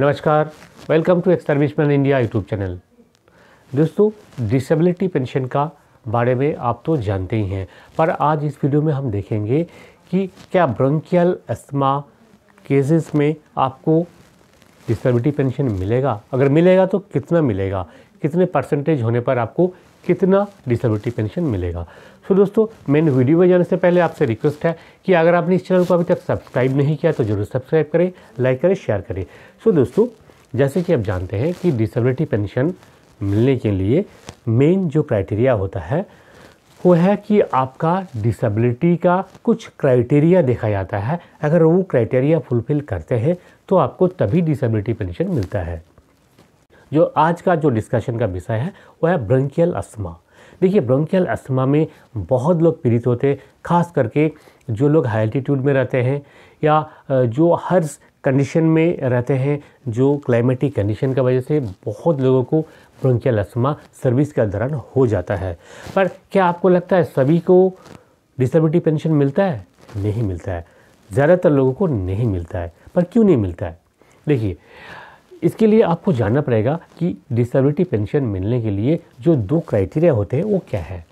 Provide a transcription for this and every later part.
नमस्कार welcome to X India YouTube channel दोस्तों disability pension का बारे में आप तो जानते ही हैं पर आज इस वीडियो में हम देखेंगे कि क्या ब्रंकियल अस्थमा केसेस में आपको डिसेबिलिटी पेंशन मिलेगा अगर मिलेगा तो कितना मिलेगा कितने परसेंटेज होने पर आपको कितना डिसेबिलिटी पेंशन मिलेगा सो so, दोस्तों मेन वीडियो में जाने से पहले आपसे रिक्वेस्ट है कि अगर आपने इस चैनल को अभी तक सब्सक्राइब नहीं किया तो जरूर सब्सक्राइब करें लाइक करें शेयर करें सो so, दोस्तों जैसे कि आप जानते हैं कि डिसेबिलिटी पेंशन मिलने के लिए मेन जो क्राइटेरिया होता है वो है कि आपका डिसेबिलिटी का कुछ क्राइटेरिया देखा जाता है अगर वो क्राइटेरिया फुलफिल करते हैं तो आपको तभी डिसेबिलिटी पेंशन मिलता है जो आज का जो डिस्कशन का विषय है वो है ब्रंकियल अस्थमा देखिए ब्रंकियल अस्थमा में बहुत लोग पीड़ित होते हैं खास करके जो लोग हाई एल्टीट्यूड में रहते हैं या जो हर कंडीशन में रहते हैं जो क्लाइमेटिक कंडीशन की वजह से बहुत लोगों को ब्रंकियल अस्थमा सर्विस के दौरान हो जाता है पर क्या आपको लगता है सभी को डिसेबिलिटी पेंशन मिलता है नहीं मिलता है ज़्यादातर लोगों को नहीं मिलता है पर क्यों नहीं मिलता है देखिए इसके लिए आपको जानना पड़ेगा कि डिसेबिलिटी पेंशन मिलने के लिए जो दो क्राइटेरिया होते हैं वो क्या है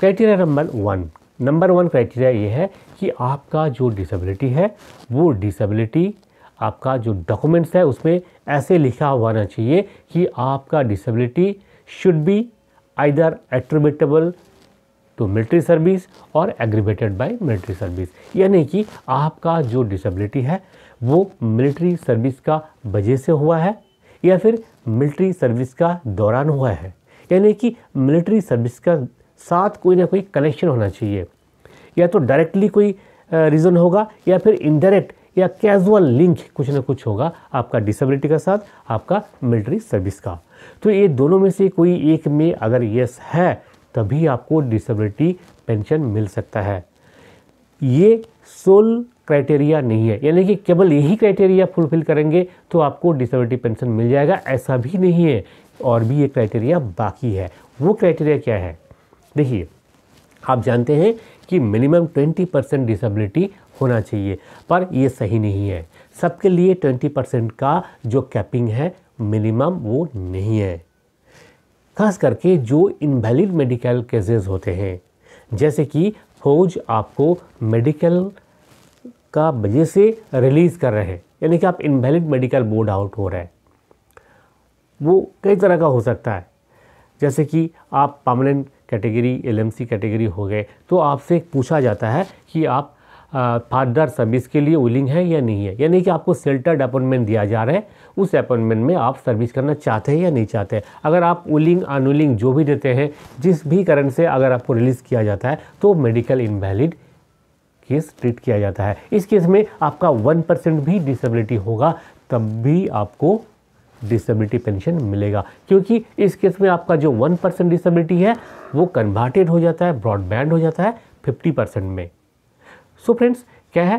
criteria number one number one criteria ये है कि आपका जो डिसेबिलिटी है वो डिसेबिलिटी आपका जो डॉक्यूमेंट्स है उसमें ऐसे लिखा हुआ होना चाहिए कि आपका disability should be either attributable to military service और एग्रीवेटेड बाय मिलिट्री सर्विस यानी कि आपका जो डिसेबिलिटी है वो मिलिट्री सर्विस का वजह से हुआ है या फिर मिलिट्री सर्विस का दौरान हुआ है यानी कि मिलिट्री सर्विस का साथ कोई ना कोई कनेक्शन होना चाहिए या तो डायरेक्टली कोई रीज़न होगा या फिर इनडायरेक्ट या कैजुअल लिंक कुछ ना कुछ होगा आपका डिसेबिलिटी का साथ आपका मिलिट्री सर्विस का तो ये दोनों में से कोई एक में अगर यस है तभी आपको डिसेबिलिटी पेंशन मिल सकता है ये सोल क्राइटेरिया नहीं है यानी कि केवल यही क्राइटेरिया फुलफिल करेंगे तो आपको डिसेबिलिटी पेंशन मिल जाएगा ऐसा भी नहीं है और भी ये क्राइटेरिया बाकी है वो क्राइटेरिया क्या है देखिए आप जानते हैं कि मिनिमम 20 परसेंट डिसेबिलिटी होना चाहिए पर ये सही नहीं है सबके लिए 20 परसेंट का जो कैपिंग है मिनिमम वो नहीं है खास करके जो इनवैलिड मेडिकल केसेस होते हैं जैसे कि फौज आपको मेडिकल का वजह से रिलीज़ कर रहे हैं यानी कि आप इनवैलिड मेडिकल बोर्ड आउट हो रहे हैं वो कई तरह का हो सकता है जैसे कि आप पामनेंट कैटेगरी एलएमसी कैटेगरी हो गए तो आपसे पूछा जाता है कि आप पाटदार सर्विस के लिए विलिंग है या नहीं है यानी कि आपको सेल्टर्ड अपॉइंटमेंट दिया जा रहा है उस अपॉइंटमेंट में आप सर्विस करना चाहते हैं या नहीं चाहते हैं अगर आप विलिंग अनविलिंग जो भी देते हैं जिस भी कारण से अगर आपको रिलीज़ किया जाता है तो मेडिकल इनवैलिड केस ट्रीट किया जाता है इस केस में आपका वन परसेंट भी डिसबिलिटी होगा तब भी आपको डिसेबिलिटी पेंशन मिलेगा क्योंकि इस केस में आपका जो वन परसेंट डिसेबिलिटी है वो कन्वर्टेड हो जाता है ब्रॉडबैंड हो जाता है फिफ्टी परसेंट में सो so फ्रेंड्स क्या है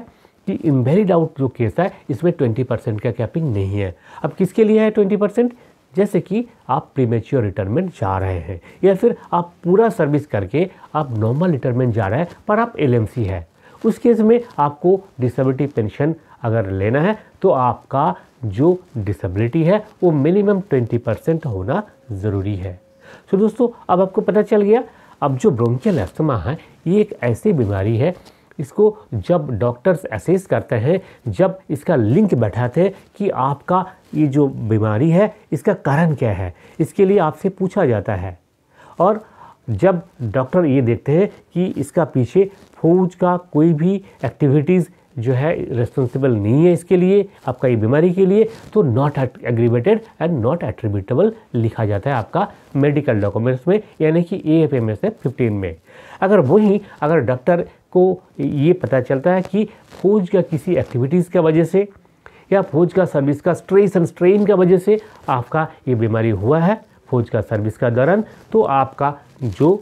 कि वेरी आउट जो केस है इसमें ट्वेंटी परसेंट का कैपिंग नहीं है अब किसके लिए है ट्वेंटी परसेंट जैसे कि आप प्रीमेच्योर रिटायरमेंट जा रहे हैं या फिर आप पूरा सर्विस करके आप नॉर्मल रिटायरमेंट जा रहे हैं पर आप एल है उस केस में आपको डिसबिलिटी पेंशन अगर लेना है तो आपका जो डिसेबिलिटी है वो मिनिमम ट्वेंटी परसेंट होना ज़रूरी है सो so दोस्तों अब आपको पता चल गया अब जो ब्रोंकियल एस्थमा है ये एक ऐसी बीमारी है इसको जब डॉक्टर्स असेस करते हैं जब इसका लिंक बैठाते हैं कि आपका ये जो बीमारी है इसका कारण क्या है इसके लिए आपसे पूछा जाता है और जब डॉक्टर ये देखते हैं कि इसका पीछे फौज का कोई भी एक्टिविटीज़ जो है रिस्पॉन्सिबल नहीं है इसके लिए आपका ये बीमारी के लिए तो not aggravated and not attributable लिखा जाता है आपका मेडिकल डॉक्यूमेंट्स में यानी कि ए एफ एम एस है फिफ्टीन में अगर वहीं अगर डॉक्टर को ये पता चलता है कि फौज का किसी एक्टिविटीज़ की वजह से या फौज का सर्विस का स्ट्रेस एंड स्ट्रेन की वजह से आपका ये बीमारी हुआ है फौज का सर्विस का दौरान तो आपका जो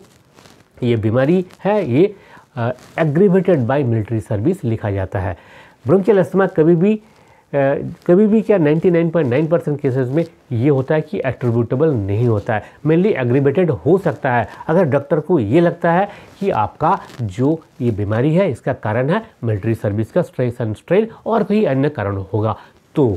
ये बीमारी है ये एग्रीवेटेड बाय मिलिट्री सर्विस लिखा जाता है ब्रोंकियल अस्थमा कभी भी कभी भी क्या 99.9 परसेंट केसेज में ये होता है कि एट्रीब्यूटेबल नहीं होता है मेनली एग्रीवेटेड हो सकता है अगर डॉक्टर को ये लगता है कि आपका जो ये बीमारी है इसका कारण है मिलिट्री सर्विस का स्ट्रेस एंड स्ट्रेन और कहीं अन्य कारण होगा तो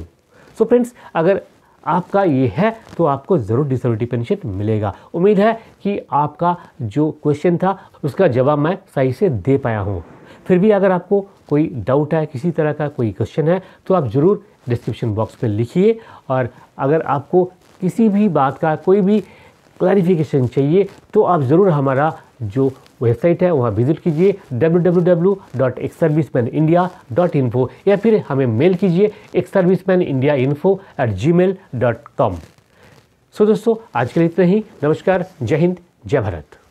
सो so फ्रेंड्स अगर आपका ये है तो आपको ज़रूर डिसेबिलिटी पेंशन मिलेगा उम्मीद है कि आपका जो क्वेश्चन था उसका जवाब मैं सही से दे पाया हूँ फिर भी अगर आपको कोई डाउट है किसी तरह का कोई क्वेश्चन है तो आप ज़रूर डिस्क्रिप्शन बॉक्स में लिखिए और अगर आपको किसी भी बात का कोई भी क्लैरिफिकेशन चाहिए तो आप ज़रूर हमारा जो वेबसाइट है वहाँ विजिट कीजिए डब्ल्यू या फिर हमें मेल कीजिए एक service man India info at G mail dot com so दोस्तों आज के लिए इतना ही नमस्कार जय हिंद जय भारत